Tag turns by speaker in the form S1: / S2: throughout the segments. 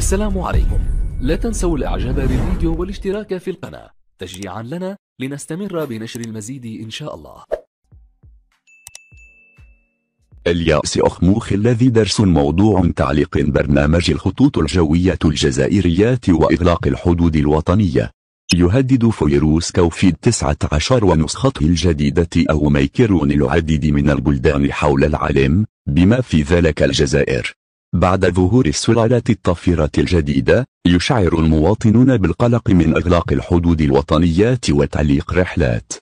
S1: السلام عليكم لا تنسوا الاعجاب بالفيديو والاشتراك في القناة تشجيعا لنا لنستمر بنشر المزيد إن شاء الله الياس أخموخ الذي درس موضوع تعليق برنامج الخطوط الجوية الجزائريات وإغلاق الحدود الوطنية يهدد فيروس كوفيد 19 ونسخته الجديدة أو ميكرون العديد من البلدان حول العالم بما في ذلك الجزائر بعد ظهور السلالات الطفيرة الجديدة يشعر المواطنون بالقلق من إغلاق الحدود الوطنية وتعليق رحلات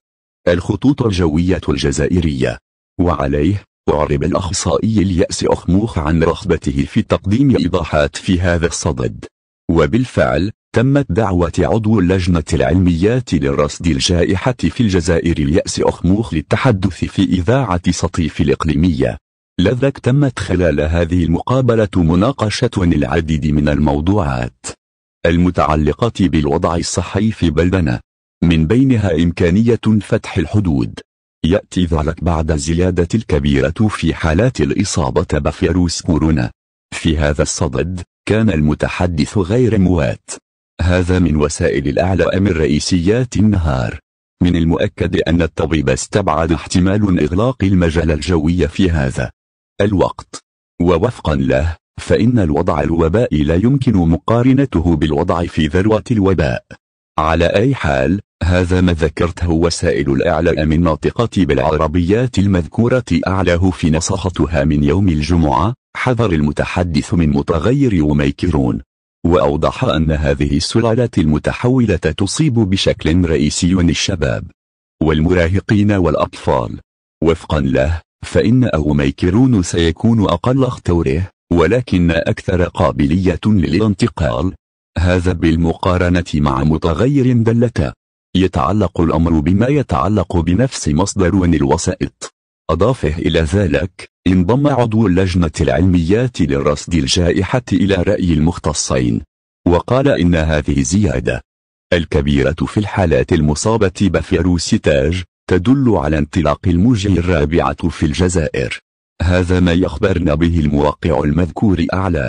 S1: الخطوط الجوية الجزائرية وعليه أعرب الأخصائي اليأس أخموخ عن رغبته في تقديم إيضاحات في هذا الصدد وبالفعل تمت دعوة عضو اللجنة العلمية للرصد الجائحة في الجزائر اليأس أخموخ للتحدث في إذاعة سطيف الإقليمية لذلك تمت خلال هذه المقابلة مناقشة العديد من الموضوعات المتعلقة بالوضع الصحي في بلدنا من بينها إمكانية فتح الحدود يأتي ذلك بعد الزيادة الكبيرة في حالات الإصابة بفيروس كورونا في هذا الصدد كان المتحدث غير موات هذا من وسائل الأعلام الرئيسيات النهار من المؤكد أن الطبيب استبعد احتمال إغلاق المجال الجوي في هذا الوقت ووفقا له فإن الوضع الوبائي لا يمكن مقارنته بالوضع في ذروة الوباء على أي حال هذا ما ذكرته وسائل الإعلام من ناطقات بالعربيات المذكورة أعلاه في نسختها من يوم الجمعة حذر المتحدث من متغير وميكرون وأوضح أن هذه السلالات المتحولة تصيب بشكل رئيسي الشباب والمراهقين والأطفال وفقا له فإن أوميكرون سيكون أقل اختوره ولكن أكثر قابلية للانتقال هذا بالمقارنة مع متغير دلتا يتعلق الأمر بما يتعلق بنفس مصدر الوسائط أضافه إلى ذلك انضم عضو اللجنة العلميات لرصد الجائحة إلى رأي المختصين وقال إن هذه زيادة الكبيرة في الحالات المصابة بفيروس تاج تدل على انطلاق الموجة الرابعة في الجزائر هذا ما يخبرنا به الموقع المذكور أعلى